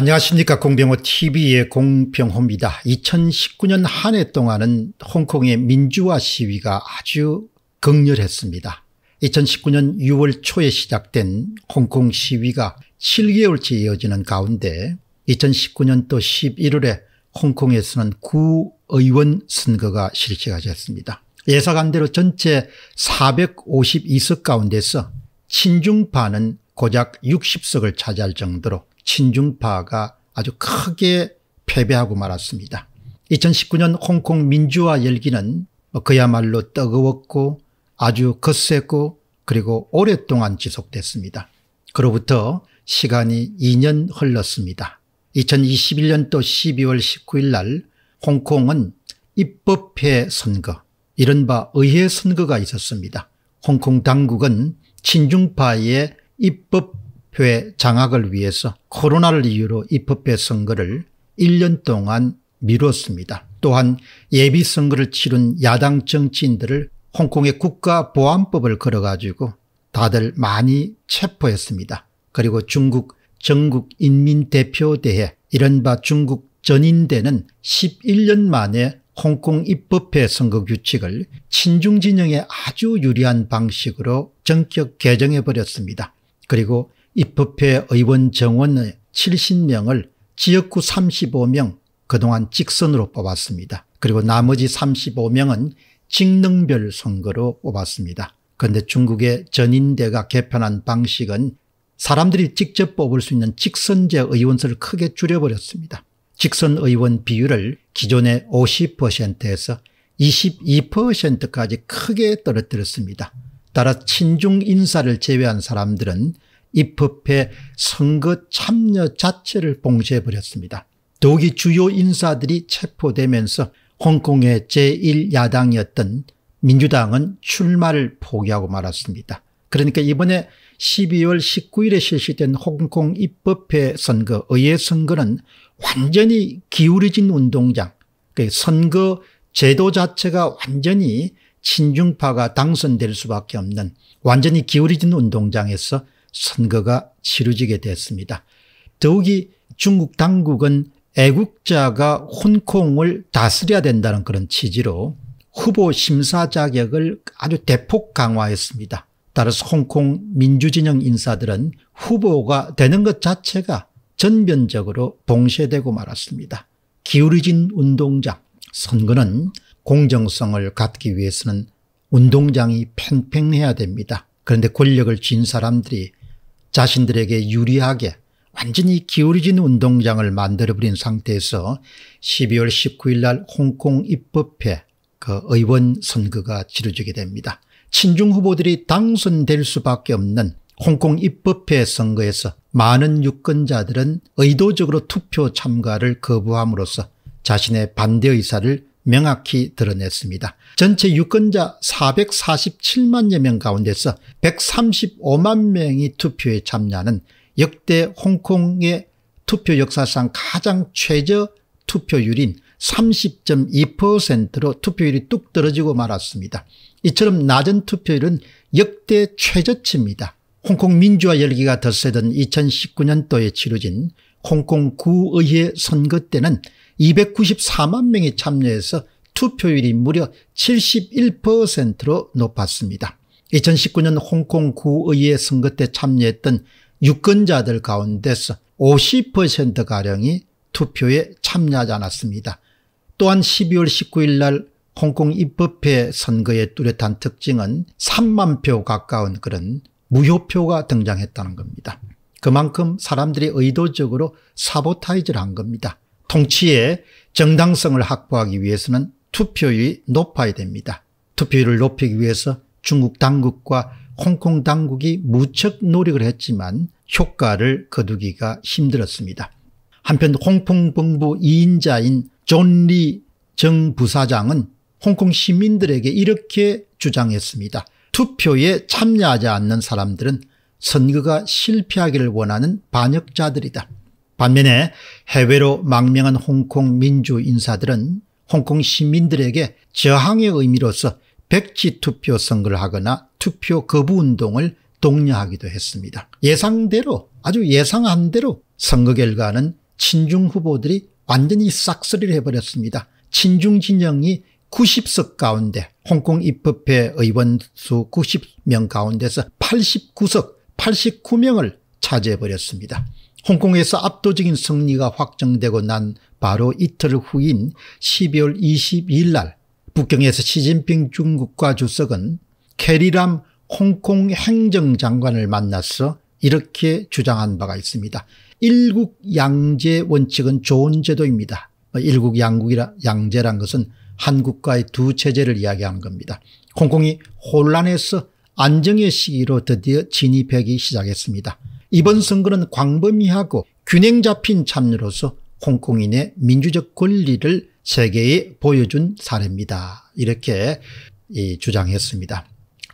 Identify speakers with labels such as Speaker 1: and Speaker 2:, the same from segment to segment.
Speaker 1: 안녕하십니까 공병호TV의 공병호입니다. 2019년 한 해 동안은 홍콩의 민주화 시위가 아주 격렬했습니다. 2019년 6월 초에 시작된 홍콩 시위가 7개월째 이어지는 가운데 2019년 또 11월에 홍콩에서는 구의원 선거가 실시가 됐습니다. 예사간대로 전체 452석 가운데서 친중파는 고작 60석을 차지할 정도로 친중파가 아주 크게 패배하고 말았습니다. 2019년 홍콩 민주화 열기는 뭐 그야말로 뜨거웠고 아주 거세고 그리고 오랫동안 지속됐습니다. 그로부터 시간이 2년 흘렀습니다. 2021년도 12월 19일 날 홍콩은 입법회 선거, 이른바 의회 선거가 있었습니다. 홍콩 당국은 친중파의 입법 회 장악을 위해서 코로나를 이유로 입법회 선거를 1년 동안 미뤘습니다. 또한 예비선거를 치른 야당 정치인들을 홍콩의 국가보안법을 걸어가지고 다들 많이 체포했습니다. 그리고 중국 전국인민대표대회 이른바 중국 전인대는 11년 만에 홍콩 입법회 선거 규칙을 친중 진영에 아주 유리한 방식으로 정격 개정해버렸습니다. 그리고 입법회 의원 정원의 70명을 지역구 35명 그동안 직선으로 뽑았습니다. 그리고 나머지 35명은 직능별 선거로 뽑았습니다. 그런데 중국의 전인대가 개편한 방식은 사람들이 직접 뽑을 수 있는 직선제 의원수를 크게 줄여버렸습니다. 직선 의원 비율을 기존의 50%에서 22%까지 크게 떨어뜨렸습니다. 따라 친중 인사를 제외한 사람들은 입법회 선거 참여 자체를 봉쇄해버렸습니다. 더욱 주요 인사들이 체포되면서 홍콩의 제1야당이었던 민주당은 출마를 포기하고 말았습니다. 그러니까 이번에 12월 19일에 실시된 홍콩 입법회 선거, 의회 선거는 완전히 기울어진 운동장, 그 선거 제도 자체가 완전히 친중파가 당선될 수밖에 없는 완전히 기울어진 운동장에서 선거가 치러지게 됐습니다. 더욱이 중국 당국은 애국자가 홍콩을 다스려야 된다는 그런 취지로 후보 심사 자격을 아주 대폭 강화했습니다. 따라서 홍콩 민주진영 인사들은 후보가 되는 것 자체가 전면적으로 봉쇄되고 말았습니다. 기울어진 운동장, 선거는 공정성을 갖기 위해서는 운동장이 팽팽해야 됩니다. 그런데 권력을 쥔 사람들이 자신들에게 유리하게 완전히 기울어진 운동장을 만들어버린 상태에서 12월 19일 날 홍콩 입법회 그 의원 선거가 치러지게 됩니다. 친중 후보들이 당선될 수밖에 없는 홍콩 입법회 선거에서 많은 유권자들은 의도적으로 투표 참가를 거부함으로써 자신의 반대 의사를 명확히 드러냈습니다. 전체 유권자 447만여 명 가운데서 135만 명이 투표에 참여하는 역대 홍콩의 투표 역사상 가장 최저 투표율인 30.2%로 투표율이 뚝 떨어지고 말았습니다. 이처럼 낮은 투표율은 역대 최저치입니다. 홍콩 민주화 열기가 덧세던 2019년도에 치러진 홍콩 구의회 선거 때는 294만 명이 참여해서 투표율이 무려 71%로 높았습니다. 2019년 홍콩 구의회 선거 때 참여했던 유권자들 가운데서 50%가량이 투표에 참여하지 않았습니다. 또한 12월 19일 날 홍콩 입법회 선거의 뚜렷한 특징은 3만 표 가까운 그런 무효표가 등장했다는 겁니다. 그만큼 사람들이 의도적으로 사보타이즈를 한 겁니다. 통치의 정당성을 확보하기 위해서는 투표율이 높아야 됩니다. 투표율을 높이기 위해서 중국 당국과 홍콩 당국이 무척 노력을 했지만 효과를 거두기가 힘들었습니다. 한편 홍콩본부 2인자인 존 리 정 부사장은 홍콩 시민들에게 이렇게 주장했습니다. 투표에 참여하지 않는 사람들은 선거가 실패하기를 원하는 반역자들이다. 반면에 해외로 망명한 홍콩 민주 인사들은 홍콩 시민들에게 저항의 의미로서 백지 투표 선거를 하거나 투표 거부 운동을 독려하기도 했습니다. 예상대로 아주 예상한 대로 선거 결과는 친중 후보들이 완전히 싹쓸이를 해버렸습니다. 친중 진영이 90석 가운데 홍콩 입법회 의원 수 90명 가운데서 89석 89명을 차지해버렸습니다. 홍콩에서 압도적인 승리가 확정되고 난 바로 이틀 후인 12월 22일 날 북경에서 시진핑 중국과 주석은 캐리람 홍콩 행정장관을 만나서 이렇게 주장한 바가 있습니다. 일국 양제 원칙은 좋은 제도입니다. 일국 양국이라 양제란 것은 한국과의 두 체제를 이야기하는 겁니다. 홍콩이 혼란에서 안정의 시기로 드디어 진입하기 시작했습니다. 이번 선거는 광범위하고 균형 잡힌 참여로서 홍콩인의 민주적 권리를 세계에 보여준 사례입니다. 이렇게 주장했습니다.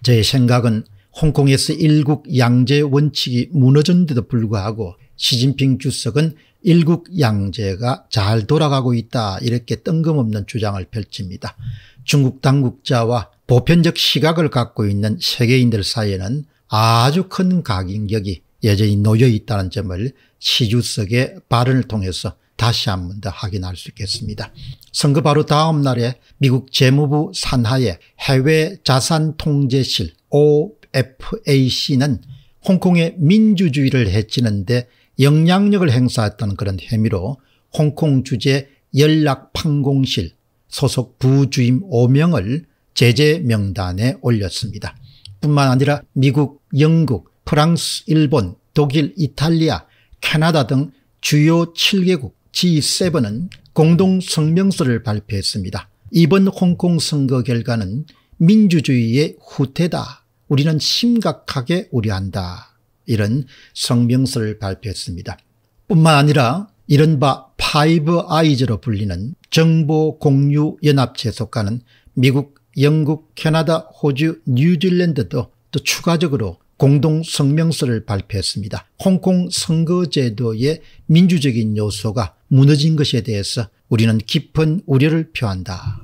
Speaker 1: 제 생각은 홍콩에서 일국 양제 원칙이 무너졌는 데도 불구하고 시진핑 주석은 일국 양제가 잘 돌아가고 있다 이렇게 뜬금없는 주장을 펼칩니다. 중국 당국자와 보편적 시각을 갖고 있는 세계인들 사이에는 아주 큰가격이 여전히 놓여 있다는 점을 시주석의 발언을 통해서 다시 한 번 더 확인할 수 있겠습니다. 선거 바로 다음 날에 미국 재무부 산하의 해외 자산통제실 OFAC는 홍콩의 민주주의를 해치는데 영향력을 행사했다 그런 혐의로 홍콩 주재 연락판공실 소속 부주임 5명을 제재 명단에 올렸습니다. 뿐만 아니라 미국, 영국, 프랑스, 일본, 독일, 이탈리아, 캐나다 등 주요 7개국 G7은 공동 성명서를 발표했습니다. 이번 홍콩 선거 결과는 민주주의의 후퇴다. 우리는 심각하게 우려한다. 이런 성명서를 발표했습니다. 뿐만 아니라 이른바 파이브 아이즈로 불리는 정보 공유 연합체 속하는 미국, 영국, 캐나다, 호주, 뉴질랜드도 또 추가적으로 공동 성명서를 발표했습니다. 홍콩 선거제도의 민주적인 요소가 무너진 것에 대해서 우리는 깊은 우려를 표한다.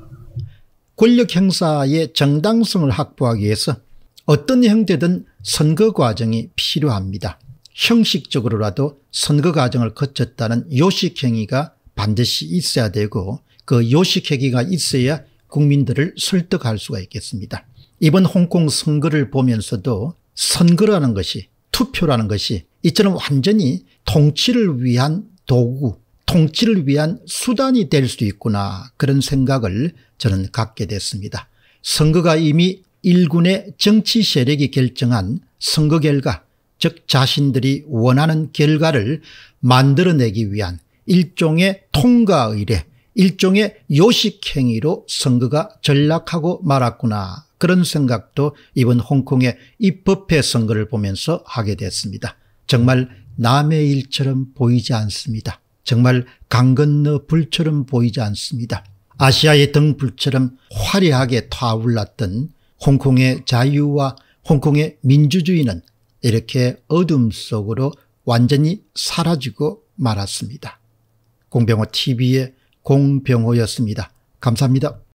Speaker 1: 권력 행사의 정당성을 확보하기 위해서 어떤 형태든 선거 과정이 필요합니다. 형식적으로라도 선거 과정을 거쳤다는 요식 행위가 반드시 있어야 되고 그 요식 행위가 있어야 국민들을 설득할 수가 있겠습니다. 이번 홍콩 선거를 보면서도 선거라는 것이 투표라는 것이 이처럼 완전히 통치를 위한 도구 통치를 위한 수단이 될 수도 있구나 그런 생각을 저는 갖게 됐습니다. 선거가 이미 일군의 정치 세력이 결정한 선거 결과 즉 자신들이 원하는 결과를 만들어내기 위한 일종의 통과 의례 일종의 요식행위로 선거가 전락하고 말았구나 그런 생각도 이번 홍콩의 입법회 선거를 보면서 하게 됐습니다. 정말 남의 일처럼 보이지 않습니다. 정말 강 건너 불처럼 보이지 않습니다. 아시아의 등불처럼 화려하게 타올랐던 홍콩의 자유와 홍콩의 민주주의는 이렇게 어둠 속으로 완전히 사라지고 말았습니다. 공병호 TV의 공병호였습니다. 감사합니다.